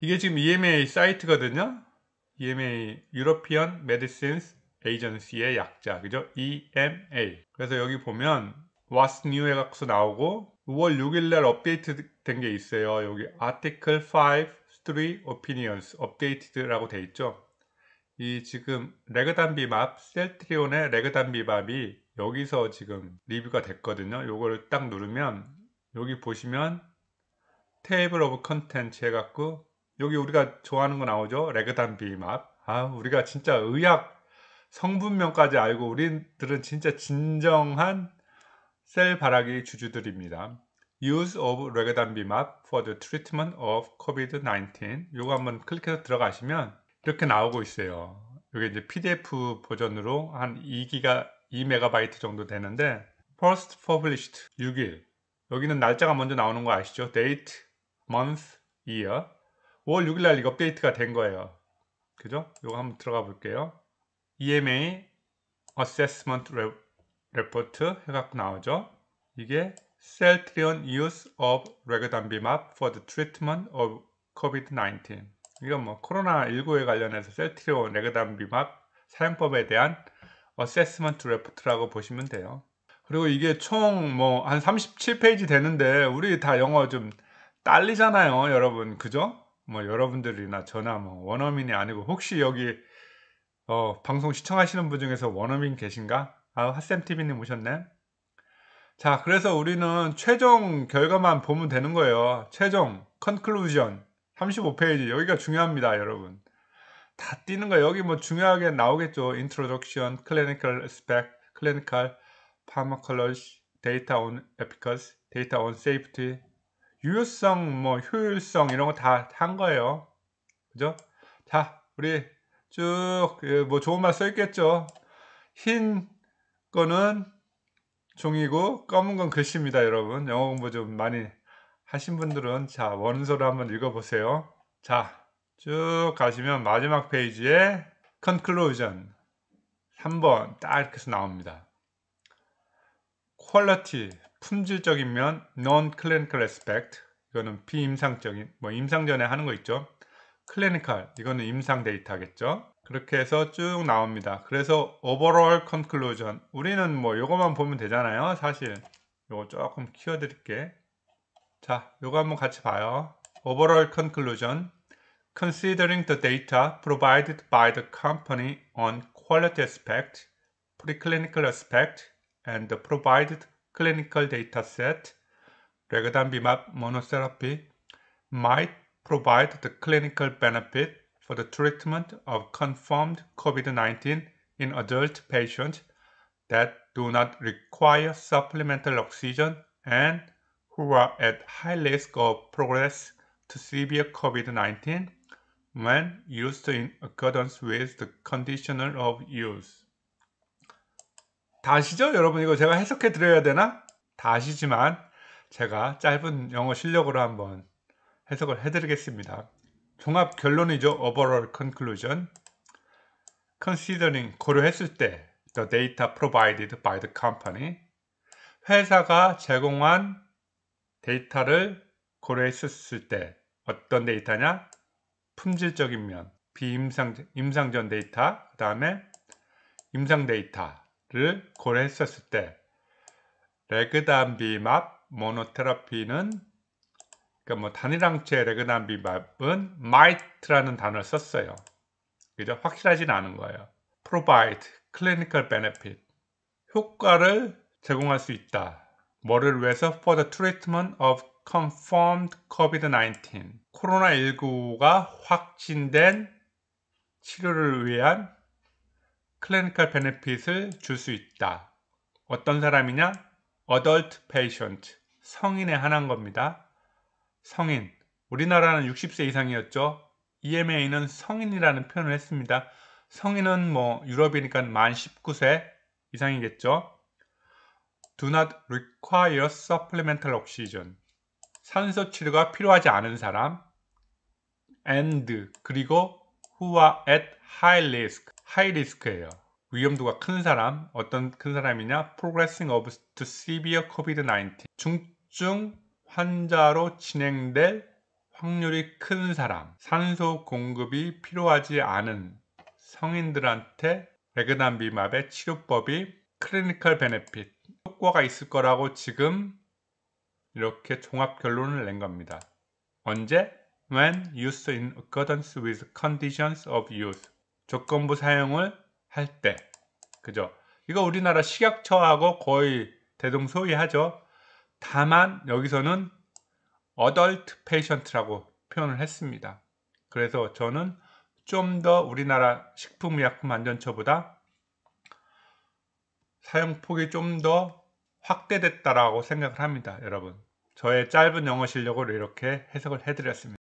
이게 지금 EMA 사이트거든요. EMA European Medicines Agency의 약자 그죠? EMA. 그래서 여기 보면 What's New 해갖고서 나오고 5월 6일날 업데이트 된 게 있어요. 여기 Article 5 t h r e Opinions Updated라고 돼 있죠. 이 지금 레그단비밥 셀트리온의 레그단비밥이 여기서 지금 리뷰가 됐거든요. 요거를 딱 누르면 여기 보시면 테이블 오브 컨텐츠 해갖고 여기 우리가 좋아하는 거 나오죠? 레그단비맛 아, 우리가 진짜 의학 성분명까지 알고 우리들은 진짜 진정한 셀 바라기 주주들입니다. Use of 레가단비맙 for the treatment of COVID-19 요거 한번 클릭해서 들어가시면 이렇게 나오고 있어요. 이게 이제 PDF 버전으로 한 2기가 2MB 정도 되는데 first published 6일 여기는 날짜가 먼저 나오는 거 아시죠? date, month, year 5월 6일 날 이거 업데이트가 된 거예요. 그죠? 이거 한번 들어가 볼게요. EMA Assessment Report 해갖고 나오죠. 이게 Celtrion Use of Regadamimab for the Treatment of COVID-19 이건 뭐 코로나19에 관련해서 셀트리온 레그담비막 사용법에 대한 어세스먼트 레포트라고 보시면 돼요. 그리고 이게 총 뭐 한 37페이지 되는데 우리 다 영어 좀 딸리잖아요 여러분 그죠? 뭐 여러분들이나 저나 뭐 원어민이 아니고 혹시 여기 어, 방송 시청하시는 분 중에서 원어민 계신가? 아, 핫쌤TV님 오셨네. 자, 그래서 우리는 최종 결과만 보면 되는 거예요. 최종, 컨클루전, 35페이지. 여기가 중요합니다, 여러분. 다띄는거 여기 뭐 중요하게 나오겠죠. Introduction, Clinical Aspect, Clinical Pharmacology, Data on Efficacy, Data on Safety, 유효성, 뭐 효율성 이런 거 다 한 거예요. 그죠? 자, 우리 쭉뭐 그 좋은 말 써있겠죠. 흰 거는 종이고 검은 건 글씨입니다, 여러분. 영어 공부 좀 많이 하신 분들은 자 원서를 한번 읽어보세요. 자, 쭉 가시면 마지막 페이지에 conclusion 3번 딱 이렇게 해서 나옵니다. 퀄러티 품질적인 면 non-clinical aspect 이거는 비임상적인 뭐 임상 전에 하는 거 있죠 clinical 이거는 임상 데이터겠죠 그렇게 해서 쭉 나옵니다 그래서 overall conclusion 우리는 뭐이것만 보면 되잖아요 사실 이거 조금 키워 드릴게 자 이거 한번 같이 봐요 overall conclusion considering the data provided by the company on quality aspect preclinical aspect and provided clinical data set, regedamibimab monotherapy might provide the clinical benefit for the treatment of confirmed COVID-19 in adult patients that do not require supplemental oxygen and who are at high risk of progress to severe COVID-19 when used in accordance with the conditional of use. 다 아시죠? 여러분 이거 제가 해석해 드려야 되나? 다 아시지만 제가 짧은 영어 실력으로 한번 해석을 해드리겠습니다. 종합 결론이죠. Overall conclusion. Considering 고려했을 때 the data provided by the company 회사가 제공한 데이터를 고려했을 때 어떤 데이터냐? 품질적인 면, 비임상 임상 전 데이터, 그 다음에 임상 데이터, 를 고려했었을 때 레그담비맙 모노테라피는 그러니까 뭐 단일항체 레그담비맙은 might라는 단어를 썼어요. 그죠? 확실하진 않은 거예요. provide clinical benefit 효과를 제공할 수 있다. 뭐를 위해서 for the treatment of confirmed COVID-19 코로나19가 확진된 치료를 위한 클리니컬 베네핏을 줄 수 있다. 어떤 사람이냐? adult patient, 성인에 한한 겁니다. 성인, 우리나라는 60세 이상이었죠. EMA는 성인이라는 표현을 했습니다. 성인은 뭐 유럽이니까 만 19세 이상이겠죠. Do not require supplemental oxygen. 산소 치료가 필요하지 않은 사람. And 그리고 who are at high risk. 하이 리스크예요. 위험도가 큰 사람, 어떤 큰 사람이냐? Progressing of to severe COVID-19. 중증 환자로 진행될 확률이 큰 사람, 산소 공급이 필요하지 않은 성인들한테 레그난비맙의 치료법이 클리니컬 베네핏, 효과가 있을 거라고 지금 이렇게 종합 결론을 낸 겁니다. 언제? When used in accordance with conditions of use. 조건부 사용을 할 때 그죠? 이거 우리나라 식약처하고 거의 대동소이하죠. 다만 여기서는 adult patient라고 표현을 했습니다. 그래서 저는 좀 더 우리나라 식품의약품안전처보다 사용폭이 좀 더 확대됐다라고 생각을 합니다. 여러분 저의 짧은 영어 실력으로 이렇게 해석을 해드렸습니다.